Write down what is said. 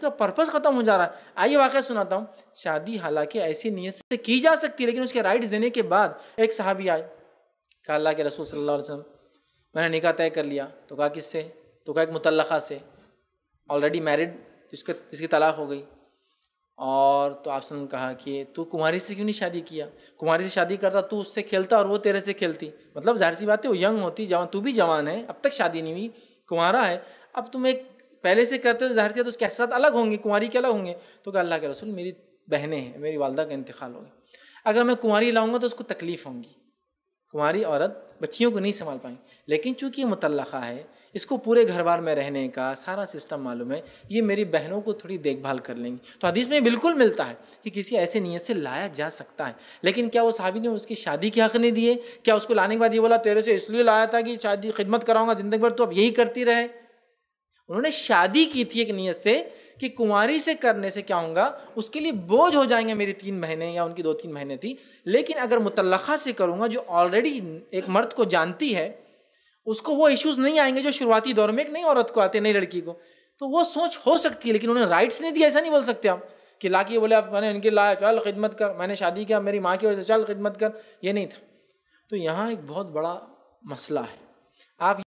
का पर्पज़ ख़त्म हो जा रहा है आइए वाक़ सुनाता हूँ शादी हालांकि ऐसी नीयत से की जा सकती है लेकिन उसके राइट्स देने के बाद एक साहबी आए कहा अल्लाह के रसूल सल्लल्लाहु अलैहि वसल्लम मैंने निकाह तय कर लिया तो कहा किससे तो कहा एक मुतलक़ा से ऑलरेडी मैरिड जिसका जिसकी तलाक हो गई और तो आप ने कहा कि तू कुमारी से क्यों नहीं शादी किया कुमारी से शादी करता तू उससे खेलता और वो तेरे से खेलती मतलब जाहिर सी बात है वो यंग होती जवान तू भी जवान है अब तक शादी नहीं हुई कुमारा है अब तुम एक पहले से करते थे जाहिर से तो उसके अहसास अलग होंगे कुंवारी के अलग होंगे तो कहा अल्लाह के रसूल मेरी बहनें हैं मेरी वालदा का इंतकाल हो गया अगर मैं कुंवारी लाऊंगा तो उसको तकलीफ़ होंगी कुंवारी औरत बच्चियों को नहीं संभाल पाएंगी लेकिन चूंकि मुतलका है इसको पूरे घर बार में रहने का सारा सिस्टम मालूम है ये मेरी बहनों को थोड़ी देखभाल कर लेंगी तो हदीस में बिल्कुल मिलता है कि किसी ऐसे नीयत से लाया जा सकता है लेकिन क्या वो साहबी ने उसकी शादी के हक़ नहीं दिए क्या उसको लाने के बाद ये बोला तेरे से इसलिए लाया था कि शादी खिदमत कराऊंगा ज़िंदगी भर तो अब यही करती रहे उन्होंने शादी की थी एक नीयत से कि कुंवारी से करने से क्या होगा उसके लिए बोझ हो जाएंगे मेरी तीन महीने या उनकी दो तीन महीने थी लेकिन अगर मुतलखा से करूँगा जो ऑलरेडी एक मर्द को जानती है उसको वो इश्यूज़ नहीं आएंगे जो शुरुआती दौर में एक नई औरत को आते नई लड़की को तो वो सोच हो सकती है लेकिन उन्होंने राइट्स नहीं दिया ऐसा नहीं बोल सकते आप कि ला के बोले आप मैंने इनके लाया चल खिदमत कर मैंने शादी किया मेरी माँ की वजह से चल खिदमत कर ये नहीं था तो यहाँ एक बहुत बड़ा मसला है आप